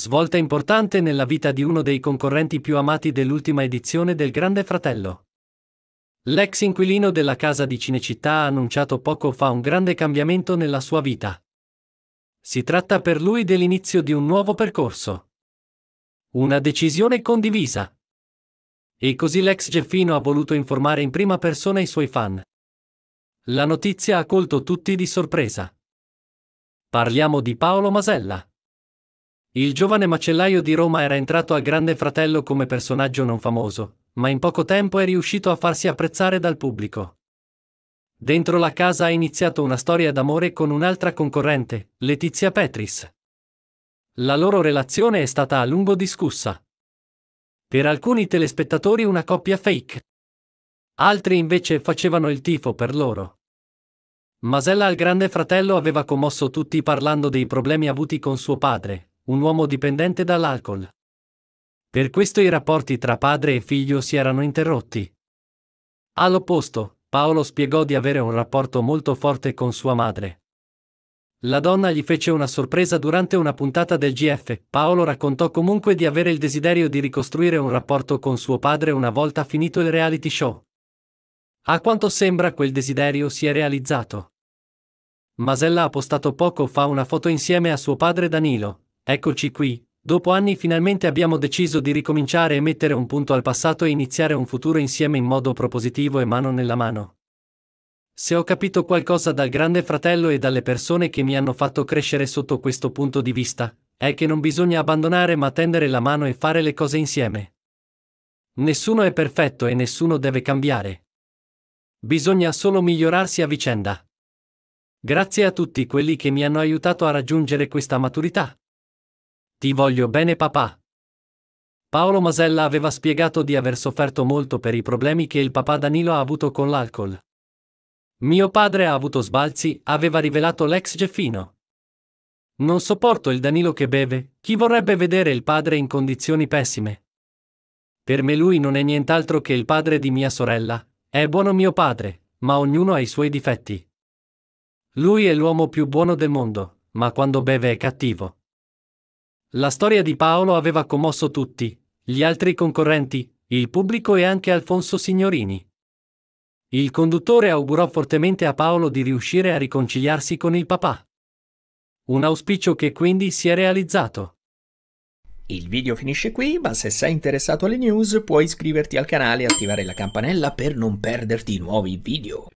Svolta importante nella vita di uno dei concorrenti più amati dell'ultima edizione del Grande Fratello. L'ex inquilino della casa di Cinecittà ha annunciato poco fa un grande cambiamento nella sua vita. Si tratta per lui dell'inizio di un nuovo percorso. Una decisione condivisa. E così l'ex Geffino ha voluto informare in prima persona i suoi fan. La notizia ha colto tutti di sorpresa. Parliamo di Paolo Masella. Il giovane macellaio di Roma era entrato a Grande Fratello come personaggio non famoso, ma in poco tempo è riuscito a farsi apprezzare dal pubblico. Dentro la casa ha iniziato una storia d'amore con un'altra concorrente, Letizia Petris. La loro relazione è stata a lungo discussa. Per alcuni telespettatori una coppia fake. Altri invece facevano il tifo per loro. Masella al Grande Fratello aveva commosso tutti parlando dei problemi avuti con suo padre, un uomo dipendente dall'alcol. Per questo i rapporti tra padre e figlio si erano interrotti. All'opposto, Paolo spiegò di avere un rapporto molto forte con sua madre. La donna gli fece una sorpresa durante una puntata del GF. Paolo raccontò comunque di avere il desiderio di ricostruire un rapporto con suo padre una volta finito il reality show. A quanto sembra quel desiderio si è realizzato. Masella ha postato poco fa una foto insieme a suo padre Danilo, Eccoci qui, dopo anni finalmente abbiamo deciso di ricominciare e mettere un punto al passato e iniziare un futuro insieme in modo propositivo e mano nella mano. Se ho capito qualcosa dal Grande Fratello e dalle persone che mi hanno fatto crescere sotto questo punto di vista, è che non bisogna abbandonare ma tendere la mano e fare le cose insieme. Nessuno è perfetto e nessuno deve cambiare. Bisogna solo migliorarsi a vicenda. Grazie a tutti quelli che mi hanno aiutato a raggiungere questa maturità. Ti voglio bene papà. Paolo Masella aveva spiegato di aver sofferto molto per i problemi che il papà Danilo ha avuto con l'alcol. Mio padre ha avuto sbalzi, aveva rivelato l'ex Geffino. Non sopporto il Danilo che beve, chi vorrebbe vedere il padre in condizioni pessime? Per me lui non è nient'altro che il padre di mia sorella, è buono mio padre, ma ognuno ha i suoi difetti. Lui è l'uomo più buono del mondo, ma quando beve è cattivo. La storia di Paolo aveva commosso tutti, gli altri concorrenti, il pubblico e anche Alfonso Signorini. Il conduttore augurò fortemente a Paolo di riuscire a riconciliarsi con il papà. Un auspicio che quindi si è realizzato. Il video finisce qui, ma se sei interessato alle news puoi iscriverti al canale e attivare la campanella per non perderti nuovi video.